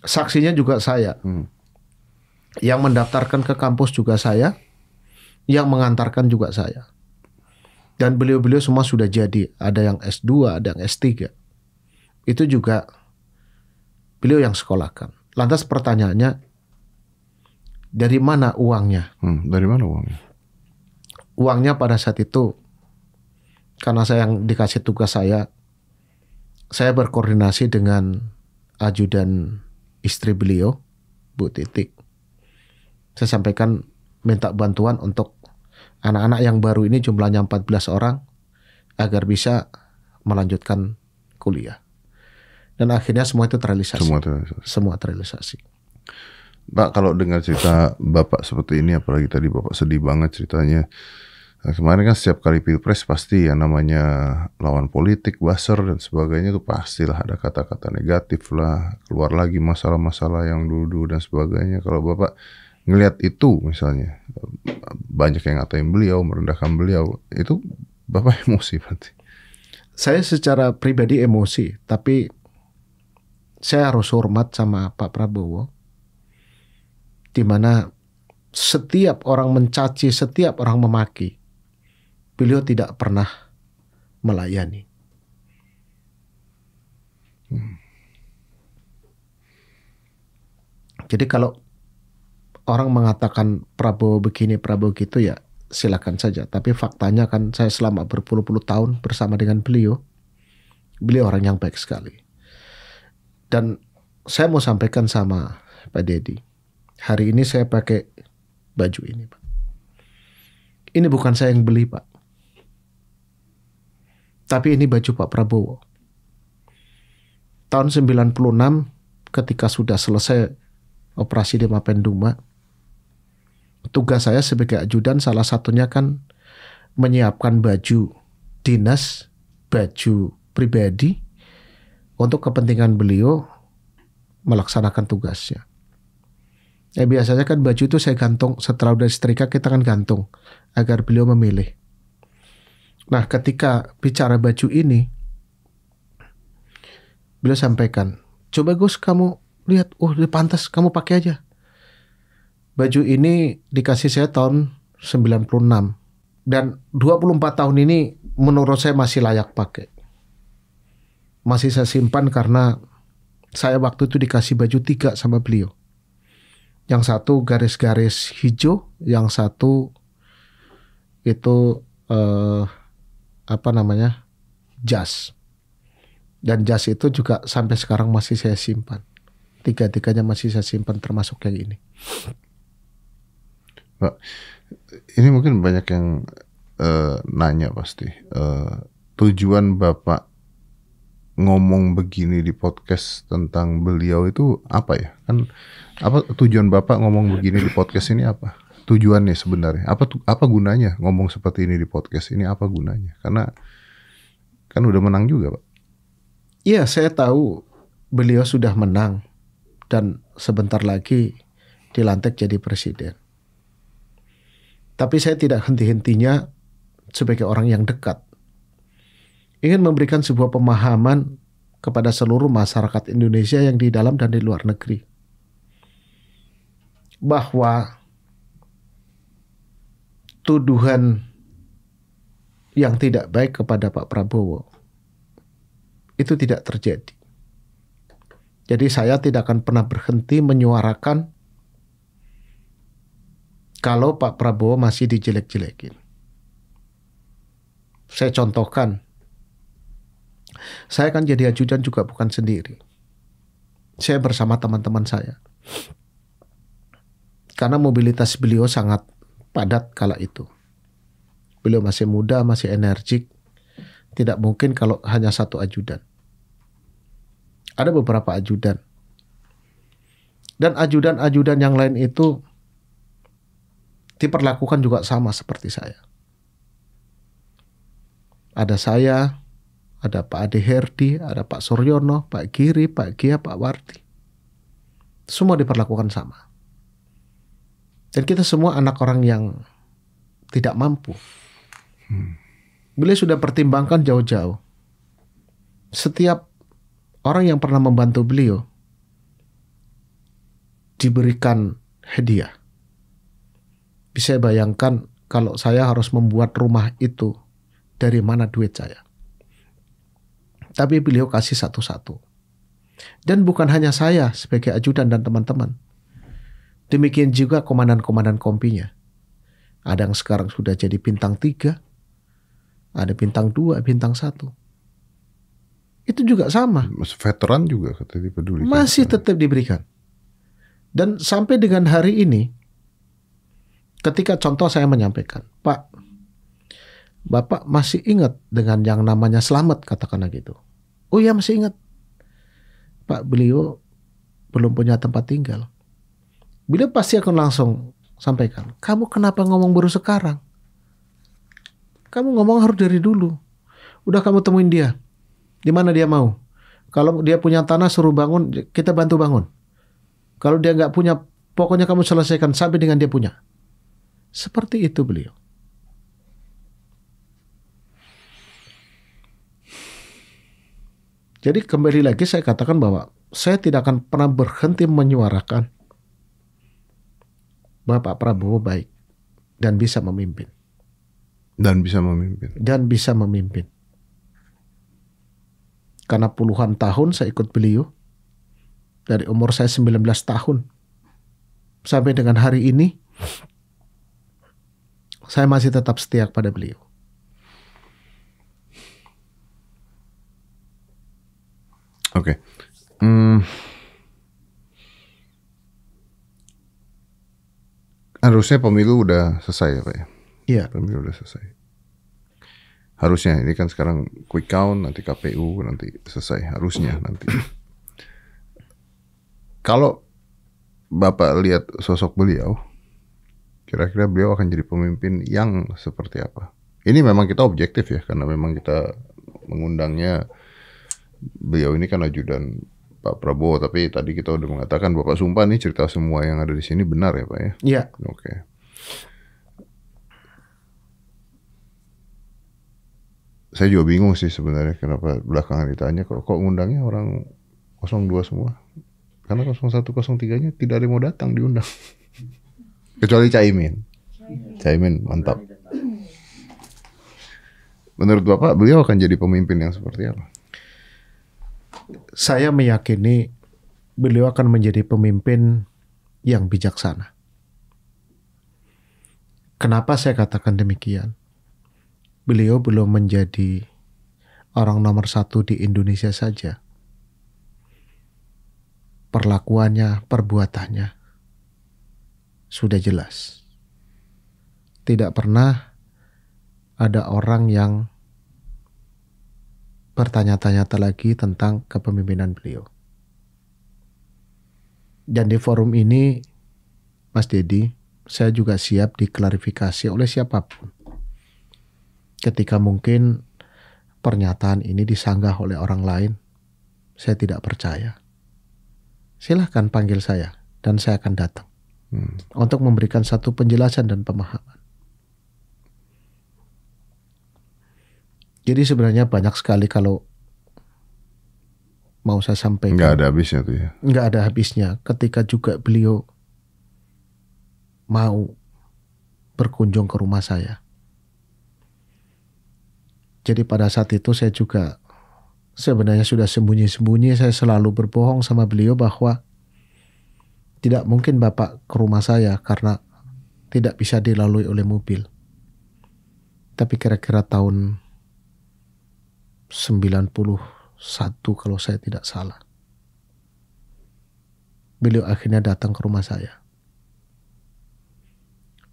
Saksinya juga saya. Hmm. Yang mendaftarkan ke kampus juga saya yang mengantarkan juga saya. Dan beliau-beliau semua sudah jadi, ada yang S2, ada yang S3. Itu juga beliau yang sekolahkan. Lantas pertanyaannya, dari mana uangnya? Hmm, dari mana uangnya? Uangnya pada saat itu, karena saya yang dikasih tugas saya, saya berkoordinasi dengan ajudan istri beliau, Bu Titik. Saya sampaikan minta bantuan untuk anak-anak yang baru ini jumlahnya 14 orang agar bisa melanjutkan kuliah. Dan akhirnya semua itu terrealisasi. Semua terrealisasi. Semua terrealisasi.
Pak, kalau dengar cerita Bapak seperti ini, apalagi tadi Bapak sedih banget ceritanya. Nah, kemarin kan setiap kali pilpres pasti ya namanya lawan politik, baser dan sebagainya itu pastilah ada kata-kata negatif lah, keluar lagi masalah-masalah yang dulu-dulu dan sebagainya. Kalau Bapak ngelihat itu misalnya banyak yang ngatain beliau merendahkan beliau itu bapak emosi berarti saya secara pribadi emosi tapi
saya harus hormat sama Pak Prabowo di mana setiap orang mencaci setiap orang memaki beliau tidak pernah melayani hmm. jadi kalau orang mengatakan Prabowo begini, Prabowo gitu ya silakan saja. Tapi faktanya kan saya selama berpuluh-puluh tahun bersama dengan beliau, beliau orang yang baik sekali. Dan saya mau sampaikan sama Pak Deddy, hari ini saya pakai baju ini, Pak. Ini bukan saya yang beli, Pak. Tapi ini baju Pak Prabowo. Tahun 96 ketika sudah selesai operasi di Mapenduma, tugas saya sebagai ajudan salah satunya kan menyiapkan baju dinas, baju pribadi untuk kepentingan beliau melaksanakan tugasnya. Ya biasanya kan baju itu saya gantung setelah udah setrika kita kan gantung agar beliau memilih. Nah ketika bicara baju ini, beliau sampaikan, coba Gus kamu lihat, oh dia pantas kamu pakai aja baju ini dikasih saya tahun 96 dan 24 tahun ini menurut saya masih layak pakai. Masih saya simpan karena saya waktu itu dikasih baju tiga sama beliau. Yang satu garis-garis hijau, yang satu itu eh, apa namanya jas. Dan jas itu juga sampai sekarang masih saya simpan. Tiga-tiganya masih saya simpan termasuk yang ini.
Pak, ini mungkin banyak yang uh, nanya pasti. Uh, tujuan Bapak ngomong begini di podcast tentang beliau itu apa ya? Kan apa tujuan Bapak ngomong begini di podcast ini apa? Tujuannya sebenarnya apa apa gunanya ngomong seperti ini di podcast ini apa gunanya? Karena kan udah menang juga, Pak.
Iya, saya tahu beliau sudah menang dan sebentar lagi dilantik jadi presiden. Tapi saya tidak henti-hentinya sebagai orang yang dekat. Ingin memberikan sebuah pemahaman kepada seluruh masyarakat Indonesia yang di dalam dan di luar negeri. Bahwa tuduhan yang tidak baik kepada Pak Prabowo itu tidak terjadi. Jadi saya tidak akan pernah berhenti menyuarakan kalau Pak Prabowo masih dijelek-jelekin. Saya contohkan, saya kan jadi ajudan juga bukan sendiri. Saya bersama teman-teman saya. Karena mobilitas beliau sangat padat kala itu. Beliau masih muda, masih energik. Tidak mungkin kalau hanya satu ajudan. Ada beberapa ajudan. Dan ajudan-ajudan yang lain itu diperlakukan juga sama seperti saya. Ada saya, ada Pak Ade Herdi, ada Pak Suryono, Pak Giri, Pak Gia, Pak Warti. Semua diperlakukan sama. Dan kita semua anak orang yang tidak mampu. Hmm. Beliau sudah pertimbangkan jauh-jauh. Setiap orang yang pernah membantu beliau diberikan hadiah bisa bayangkan kalau saya harus membuat rumah itu dari mana duit saya. Tapi beliau kasih satu-satu. Dan bukan hanya saya sebagai ajudan dan teman-teman. Demikian juga komandan-komandan kompinya. Ada yang sekarang sudah jadi bintang tiga, ada bintang dua, bintang satu. Itu juga sama. Mas veteran juga katanya peduli. Masih kan? tetap diberikan. Dan sampai dengan hari ini, ketika contoh saya menyampaikan, Pak, Bapak masih ingat dengan yang namanya selamat katakanlah gitu. Oh iya masih ingat. Pak beliau belum punya tempat tinggal. Beliau pasti akan langsung sampaikan, kamu kenapa ngomong baru sekarang? Kamu ngomong harus dari dulu. Udah kamu temuin dia. Di mana dia mau? Kalau dia punya tanah suruh bangun, kita bantu bangun. Kalau dia nggak punya, pokoknya kamu selesaikan sampai dengan dia punya. Seperti itu beliau. Jadi kembali lagi saya katakan bahwa saya tidak akan pernah berhenti menyuarakan Bapak Prabowo baik dan bisa memimpin. Dan bisa memimpin. Dan bisa memimpin. Karena puluhan tahun saya ikut beliau. Dari umur saya 19 tahun. Sampai dengan hari ini saya masih tetap setia kepada beliau.
Oke. Okay. Hmm. Harusnya pemilu udah selesai ya Pak ya? Iya. Pemilu udah selesai. Harusnya, ini kan sekarang quick count, nanti KPU, nanti selesai. Harusnya nanti. Kalau Bapak lihat sosok beliau, kira-kira beliau akan jadi pemimpin yang seperti apa. Ini memang kita objektif ya karena memang kita mengundangnya beliau ini kan ajudan Pak Prabowo tapi tadi kita udah mengatakan Bapak sumpah nih cerita semua yang ada di sini benar ya Pak ya. Iya. Oke. Okay. Saya juga bingung sih sebenarnya kenapa belakangan ditanya kok kok ngundangnya orang 02 semua. Karena satu kosong nya tidak ada yang mau datang diundang. Kecuali Caimin. Caimin mantap. Menurut Bapak, beliau akan jadi pemimpin yang seperti apa? Saya
meyakini beliau akan menjadi pemimpin yang bijaksana. Kenapa saya katakan demikian? Beliau belum menjadi orang nomor satu di Indonesia saja. Perlakuannya, perbuatannya, sudah jelas. Tidak pernah ada orang yang bertanya-tanya lagi tentang kepemimpinan beliau. Dan di forum ini, Mas Dedi, saya juga siap diklarifikasi oleh siapapun. Ketika mungkin pernyataan ini disanggah oleh orang lain, saya tidak percaya. Silahkan panggil saya dan saya akan datang hmm. untuk memberikan satu penjelasan dan pemahaman. Jadi sebenarnya banyak sekali kalau mau saya
sampaikan. Nggak ada habisnya tuh ya.
Nggak ada habisnya. Ketika juga beliau mau berkunjung ke rumah saya. Jadi pada saat itu saya juga sebenarnya sudah sembunyi-sembunyi. Saya selalu berbohong sama beliau bahwa tidak mungkin Bapak ke rumah saya karena tidak bisa dilalui oleh mobil. Tapi kira-kira tahun 91 kalau saya tidak salah. Beliau akhirnya datang ke rumah saya.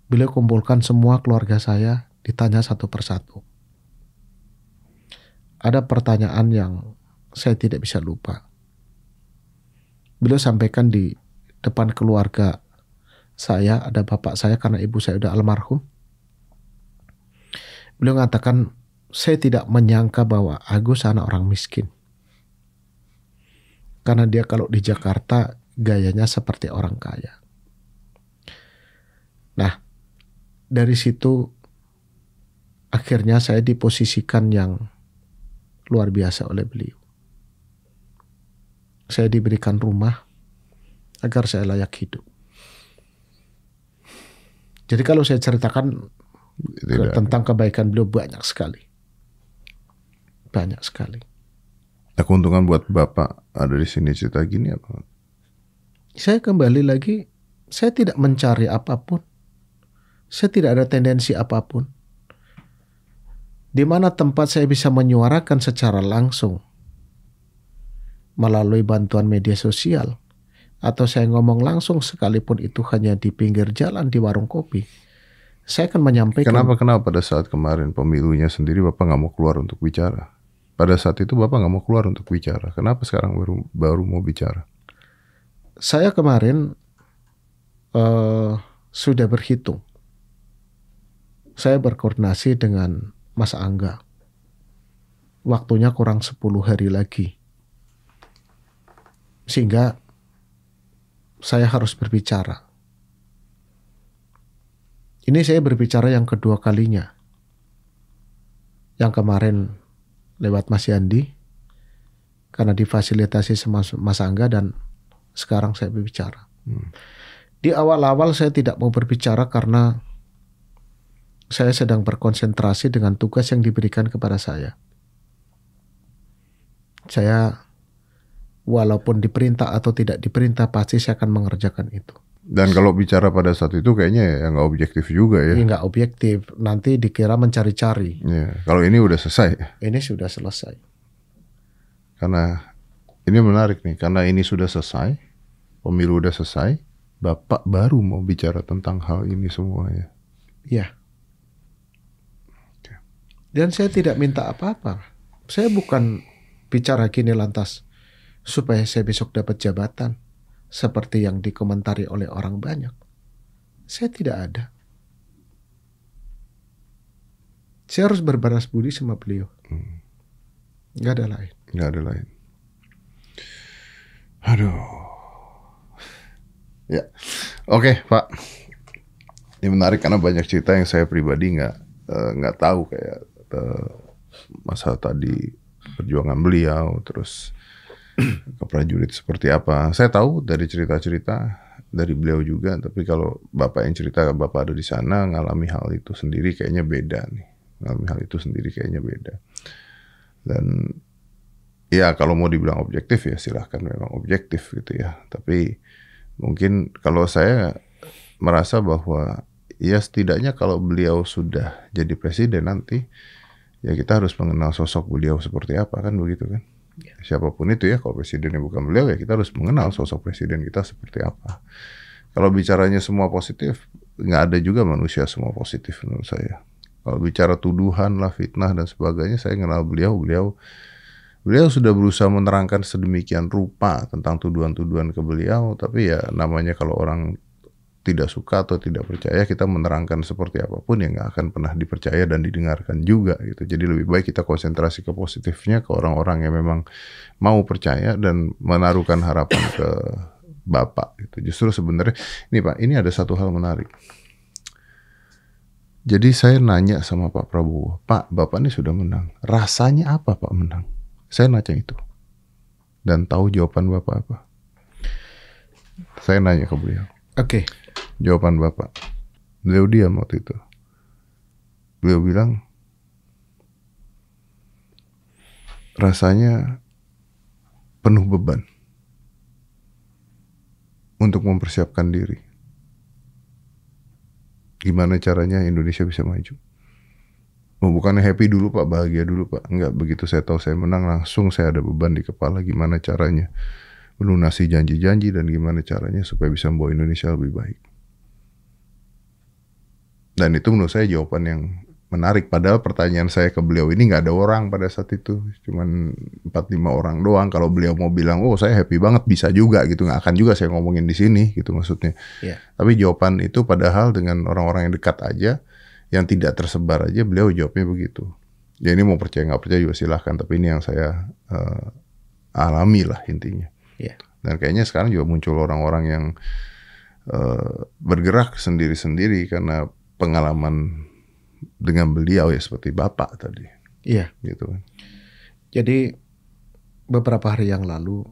Beliau kumpulkan semua keluarga saya ditanya satu persatu. Ada pertanyaan yang saya tidak bisa lupa. Beliau sampaikan di depan keluarga saya, ada bapak saya karena ibu saya udah almarhum. Beliau mengatakan, saya tidak menyangka bahwa Agus anak orang miskin. Karena dia kalau di Jakarta gayanya seperti orang kaya. Nah, dari situ akhirnya saya diposisikan yang luar biasa oleh beliau. Saya diberikan rumah agar saya layak hidup. Jadi kalau saya ceritakan Tidak. tentang kebaikan beliau banyak sekali.
Banyak sekali. Nah, keuntungan buat Bapak ada di sini cerita gini apa?
Saya kembali lagi, saya tidak mencari apapun. Saya tidak ada tendensi apapun. Di mana tempat saya bisa menyuarakan secara langsung melalui bantuan media sosial, atau saya ngomong langsung sekalipun itu hanya di pinggir jalan di warung kopi, saya akan menyampaikan. Kenapa
kenapa pada saat kemarin pemilunya sendiri Bapak nggak mau keluar untuk bicara? Pada saat itu Bapak nggak mau keluar untuk bicara. Kenapa sekarang baru baru mau bicara? Saya kemarin uh,
sudah berhitung. Saya berkoordinasi dengan Mas Angga waktunya kurang 10 hari lagi. Sehingga saya harus berbicara. Ini saya berbicara yang kedua kalinya. Yang kemarin lewat Mas Yandi karena difasilitasi sama Mas Angga dan sekarang saya berbicara. Hmm. Di awal-awal saya tidak mau berbicara karena saya sedang berkonsentrasi dengan tugas yang diberikan kepada saya. Saya walaupun diperintah atau tidak diperintah pasti saya akan mengerjakan itu.
Dan kalau bicara pada saat itu kayaknya ya, ya nggak objektif juga ya. Iya,
nggak objektif, nanti dikira mencari-cari.
Ya, kalau ini udah selesai. Ini sudah selesai. Karena ini menarik nih, karena ini sudah selesai, pemilu udah selesai, Bapak baru mau bicara tentang hal ini semua ya.
Iya. Dan saya tidak minta apa-apa. Saya bukan bicara gini lantas supaya saya besok dapat jabatan seperti yang dikomentari oleh orang banyak. Saya tidak ada. Saya harus berbaras budi sama beliau. Hmm. Gak ada lain.
Gak ada lain. Aduh. ya. Oke, okay, Pak. Ini menarik karena banyak cerita yang saya pribadi nggak eh, nggak uh, tahu kayak uh, eh, masa tadi perjuangan beliau terus keprajurit seperti apa. Saya tahu dari cerita-cerita dari beliau juga, tapi kalau bapak yang cerita bapak ada di sana ngalami hal itu sendiri kayaknya beda nih. Ngalami hal itu sendiri kayaknya beda. Dan ya kalau mau dibilang objektif ya silahkan memang objektif gitu ya. Tapi mungkin kalau saya merasa bahwa ya setidaknya kalau beliau sudah jadi presiden nanti ya kita harus mengenal sosok beliau seperti apa kan begitu kan. Ya. Siapapun itu ya, kalau presiden presidennya bukan beliau ya kita harus mengenal sosok presiden kita seperti apa. Kalau bicaranya semua positif, nggak ada juga manusia semua positif menurut saya. Kalau bicara tuduhan lah, fitnah dan sebagainya, saya kenal beliau, beliau Beliau sudah berusaha menerangkan sedemikian rupa tentang tuduhan-tuduhan ke beliau, tapi ya namanya kalau orang tidak suka atau tidak percaya kita menerangkan seperti apapun yang nggak akan pernah dipercaya dan didengarkan juga gitu jadi lebih baik kita konsentrasi ke positifnya ke orang-orang yang memang mau percaya dan menaruhkan harapan ke bapak gitu justru sebenarnya ini pak ini ada satu hal menarik jadi saya nanya sama Pak Prabowo, Pak, Bapak ini sudah menang. Rasanya apa Pak menang? Saya nanya itu. Dan tahu jawaban Bapak apa? Saya nanya ke beliau. Oke. Okay jawaban Bapak. Beliau diam waktu itu. Beliau bilang, rasanya penuh beban untuk mempersiapkan diri. Gimana caranya Indonesia bisa maju? Oh, bukannya happy dulu pak, bahagia dulu pak. Enggak, begitu saya tahu saya menang, langsung saya ada beban di kepala gimana caranya melunasi janji-janji dan gimana caranya supaya bisa membawa Indonesia lebih baik. Dan itu menurut saya jawaban yang menarik. Padahal pertanyaan saya ke beliau ini nggak ada orang pada saat itu, cuman 4-5 orang doang. Kalau beliau mau bilang, oh saya happy banget, bisa juga gitu. Nggak akan juga saya ngomongin di sini gitu maksudnya. Yeah. Tapi jawaban itu padahal dengan orang-orang yang dekat aja, yang tidak tersebar aja, beliau jawabnya begitu. Ya ini mau percaya nggak percaya juga silahkan, tapi ini yang saya uh, alami lah intinya. Yeah. Dan kayaknya sekarang juga muncul orang-orang yang eh, bergerak sendiri-sendiri karena pengalaman dengan beliau ya seperti bapak tadi. Iya. Gitu kan.
Jadi beberapa hari yang lalu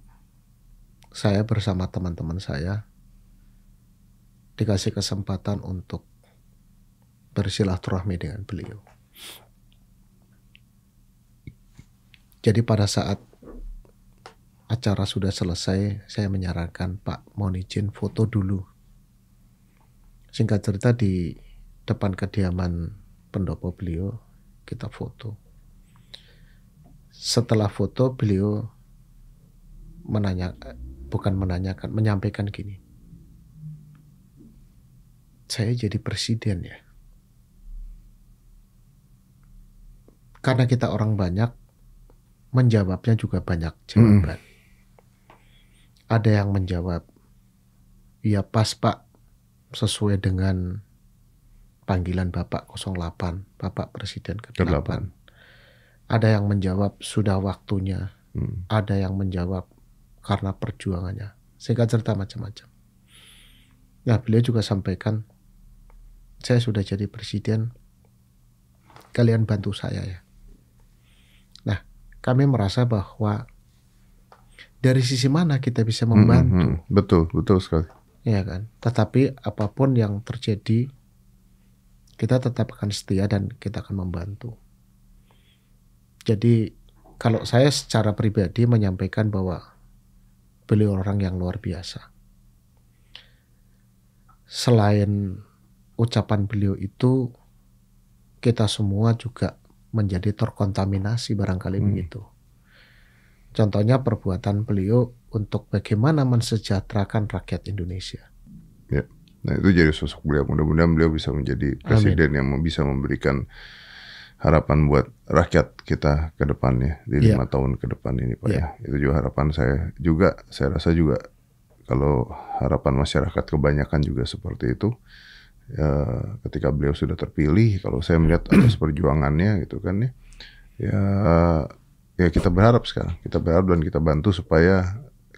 saya bersama teman-teman saya dikasih kesempatan untuk bersilaturahmi dengan beliau. Jadi pada saat acara sudah selesai, saya menyarankan Pak mohon izin foto dulu. Singkat cerita di depan kediaman pendopo beliau kita foto. Setelah foto beliau menanya bukan menanyakan menyampaikan gini. Saya jadi presiden ya. Karena kita orang banyak menjawabnya juga banyak
jawaban. Hmm.
Ada yang menjawab, "Ya pas Pak, sesuai dengan panggilan Bapak 08, Bapak Presiden ke-8. ada yang menjawab sudah waktunya, hmm. ada yang menjawab karena perjuangannya, Sehingga cerita macam-macam. Nah, beliau juga sampaikan, saya sudah jadi presiden, kalian bantu saya ya. Nah, kami merasa bahwa dari sisi mana kita bisa hmm, hmm, membantu. Hmm, -hmm.
Betul, betul sekali.
Iya kan. Tetapi apapun yang terjadi, kita tetap akan setia dan kita akan membantu. Jadi kalau saya secara pribadi menyampaikan bahwa beliau orang yang luar biasa. Selain ucapan beliau itu kita semua juga menjadi terkontaminasi barangkali hmm. begitu. Contohnya perbuatan beliau untuk bagaimana mensejahterakan rakyat Indonesia.
Nah itu jadi sosok beliau. Mudah-mudahan beliau bisa menjadi presiden Amin. yang bisa memberikan harapan buat rakyat kita ke depannya di iya. lima yeah. tahun ke depan ini Pak yeah. ya. Itu juga harapan saya juga. Saya rasa juga kalau harapan masyarakat kebanyakan juga seperti itu. Ya, ketika beliau sudah terpilih, kalau saya melihat atas perjuangannya gitu kan ya, ya ya kita berharap sekarang, kita berharap dan kita bantu supaya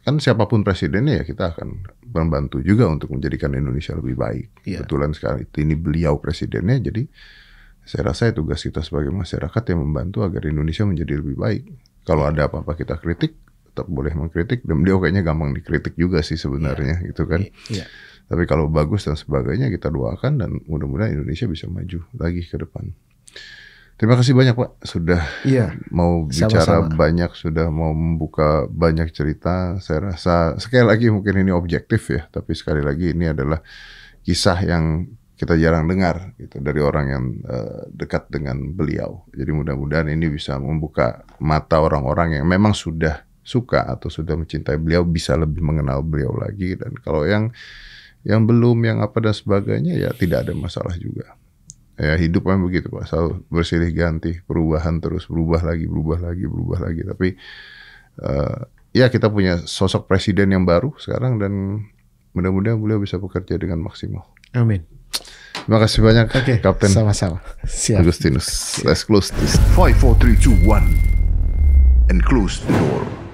kan siapapun presidennya ya kita akan membantu juga untuk menjadikan Indonesia lebih baik. Yeah. Kebetulan sekarang ini beliau presidennya, jadi saya rasa tugas kita sebagai masyarakat yang membantu agar Indonesia menjadi lebih baik. Kalau ada apa-apa kita kritik, tetap boleh mengkritik. Dan beliau kayaknya gampang dikritik juga sih sebenarnya, yeah. gitu kan. Yeah. Iya. Tapi kalau bagus dan sebagainya kita doakan dan mudah-mudahan Indonesia bisa maju lagi ke depan. Terima kasih banyak Pak sudah iya, mau bicara sama-sama. banyak, sudah mau membuka banyak cerita. Saya rasa sekali lagi mungkin ini objektif ya, tapi sekali lagi ini adalah kisah yang kita jarang dengar gitu dari orang yang uh, dekat dengan beliau. Jadi mudah-mudahan ini bisa membuka mata orang-orang yang memang sudah suka atau sudah mencintai beliau bisa lebih mengenal beliau lagi dan kalau yang yang belum yang apa dan sebagainya ya tidak ada masalah juga ya hidup kan begitu pak selalu bersilih ganti perubahan terus berubah lagi berubah lagi berubah lagi tapi uh, ya kita punya sosok presiden yang baru sekarang dan mudah-mudahan beliau bisa bekerja dengan maksimal amin terima kasih banyak okay, kapten sama-sama siap Agustinus Siap. let's close this five four three two one and close the door